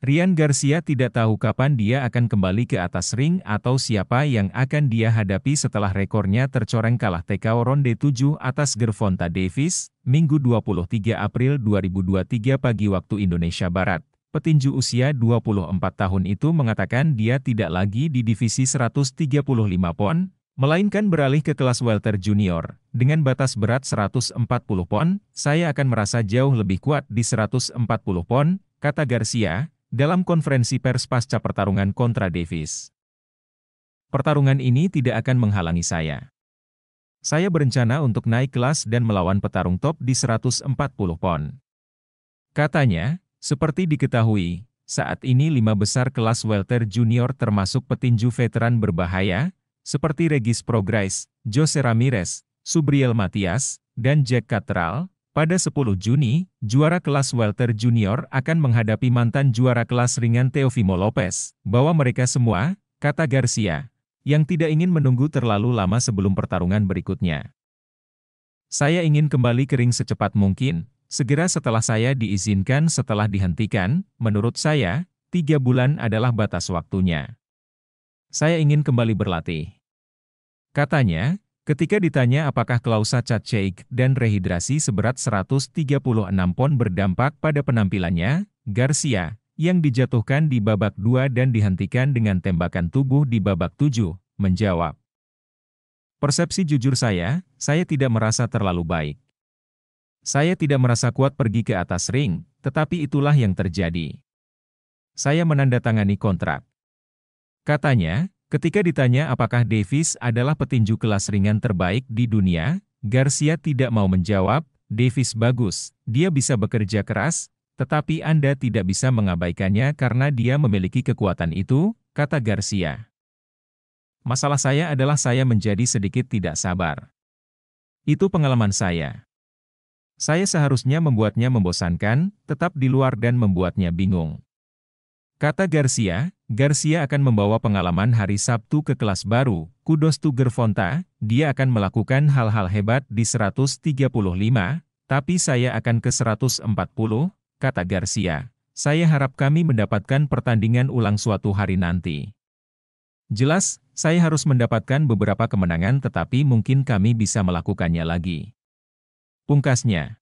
Rian Garcia tidak tahu kapan dia akan kembali ke atas ring atau siapa yang akan dia hadapi setelah rekornya tercoreng kalah TKO ronde 7 atas Gervonta Davis, Minggu 23 April 2023 pagi waktu Indonesia Barat. Petinju usia 24 tahun itu mengatakan dia tidak lagi di divisi 135 pon, melainkan beralih ke kelas welter junior. Dengan batas berat 140 pon, saya akan merasa jauh lebih kuat di 140 pon, kata Garcia, dalam konferensi pers pasca pertarungan kontra Davis. Pertarungan ini tidak akan menghalangi saya. Saya berencana untuk naik kelas dan melawan petarung top di 140 pon. Katanya, seperti diketahui, saat ini lima besar kelas welter junior termasuk petinju veteran berbahaya, seperti Regis Prograis, Jose Ramirez, Subriel Matias, dan Jack Cattrall, pada 10 Juni, juara kelas welter junior akan menghadapi mantan juara kelas ringan Teofimo Lopez. Bahwa mereka semua, kata Garcia, yang tidak ingin menunggu terlalu lama sebelum pertarungan berikutnya. Saya ingin kembali kering secepat mungkin, segera setelah saya diizinkan setelah dihentikan, menurut saya, tiga bulan adalah batas waktunya. Saya ingin kembali berlatih. Katanya, Ketika ditanya apakah klausa cat shake dan rehidrasi seberat 136 pon berdampak pada penampilannya, Garcia, yang dijatuhkan di babak 2 dan dihentikan dengan tembakan tubuh di babak 7, menjawab. Persepsi jujur saya, saya tidak merasa terlalu baik. Saya tidak merasa kuat pergi ke atas ring, tetapi itulah yang terjadi. Saya menandatangani kontrak. Katanya, Ketika ditanya apakah Davis adalah petinju kelas ringan terbaik di dunia, Garcia tidak mau menjawab, Davis bagus, dia bisa bekerja keras, tetapi Anda tidak bisa mengabaikannya karena dia memiliki kekuatan itu, kata Garcia. Masalah saya adalah saya menjadi sedikit tidak sabar. Itu pengalaman saya. Saya seharusnya membuatnya membosankan, tetap di luar dan membuatnya bingung. Kata Garcia, Garcia akan membawa pengalaman hari Sabtu ke kelas baru, kudos to Gervonta, dia akan melakukan hal-hal hebat di 135, tapi saya akan ke 140, kata Garcia. Saya harap kami mendapatkan pertandingan ulang suatu hari nanti. Jelas, saya harus mendapatkan beberapa kemenangan tetapi mungkin kami bisa melakukannya lagi. Pungkasnya.